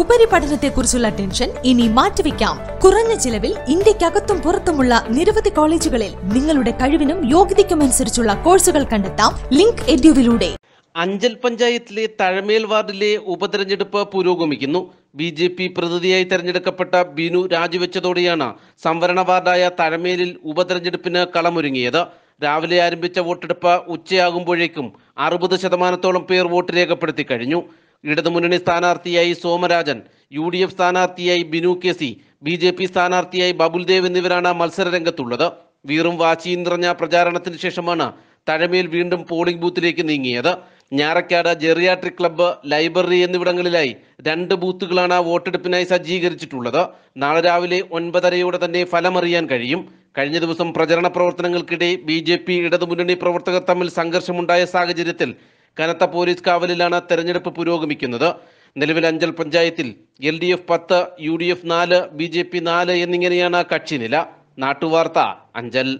ഉപരിപഠനത്തെക്കുറിച്ചുള്ള tension ഇനി മാറ്റിവെക്കാം കുറഞ്ഞ ചിലവിൽ ഇന്ത്യക്കകത്തും പുറത്തുമുള്ള നിരവധി കോളേജുകളിൽ നിങ്ങളുടെ കഴിവിനും അനുസരിച്ചുള്ള കോഴ്സുകൾ കണ്ടെത്താം ലിങ്ക് എഡ്യൂവിലൂടെ അഞ്ചൽ പഞ്ചായത്തിലെ തഴമേൽ വാർഡിലെ ഉപതെരഞ്ഞെടുപ്പ് പുരോഗമിക്കുന്നു ബി ജെ പി പ്രതിനിധിയായി തെരഞ്ഞെടുക്കപ്പെട്ട ബിനു രാജിവെച്ചതോടെയാണ് സംവരണ വാർഡായ തഴമേലിൽ ഉപതെരഞ്ഞെടുപ്പിന് കളമൊരുങ്ങിയത് രാവിലെ ആരംഭിച്ച വോട്ടെടുപ്പ് ഉച്ചയാകുമ്പോഴേക്കും അറുപത് ശതമാനത്തോളം പേർ വോട്ട് രേഖപ്പെടുത്തി കഴിഞ്ഞു ഇടതുമുന്നണി സ്ഥാനാർത്ഥിയായി സോമരാജൻ യു ഡി എഫ് സ്ഥാനാർത്ഥിയായി Binu K C B J P സ്ഥാനാർത്ഥിയായി ബബുൽദേവ് എന്നിവരാണ് മത്സരരംഗത്തുള്ളത് വീറും വാശിയും നിറഞ്ഞ പ്രചാരണത്തിന് ശേഷമാണ് തഴമേൽ വീണ്ടും പോളിംഗ് ബൂത്തിലേക്ക് നീങ്ങിയത് ഞാറക്കാട് ജെറിയാട്രിക് ക്ലബ്ബ് ലൈബ്രറി എന്നിവിടങ്ങളിലായി രണ്ട് ബൂത്തുകളാണ് വോട്ടെടുപ്പിനായി സജ്ജീകരിച്ചിട്ടുള്ളത് നാളെ രാവിലെ ഒൻപതരയോടെ തന്നെ ഫലമറിയാൻ കഴിയും കഴിഞ്ഞ ദിവസം പ്രചരണ പ്രവർത്തനങ്ങൾക്കിടെ ബി ജെ പി ഇടതുമുന്നണി പ്രവർത്തകർ തമ്മിൽ സംഘർഷമുണ്ടായ സാഹചര്യത്തിൽ കനത്ത പോലീസ് കാവലിലാണ് തെരഞ്ഞെടുപ്പ് പുരോഗമിക്കുന്നത് നിലവിൽ അഞ്ചൽ പഞ്ചായത്തിൽ എൽ ഡി എഫ് പത്ത് യു ഡി എഫ് നാല് ബി ജെ പി നാല് എന്നിങ്ങനെയാണ് കക്ഷിനില നാട്ടുവാർത്ത അഞ്ചൽ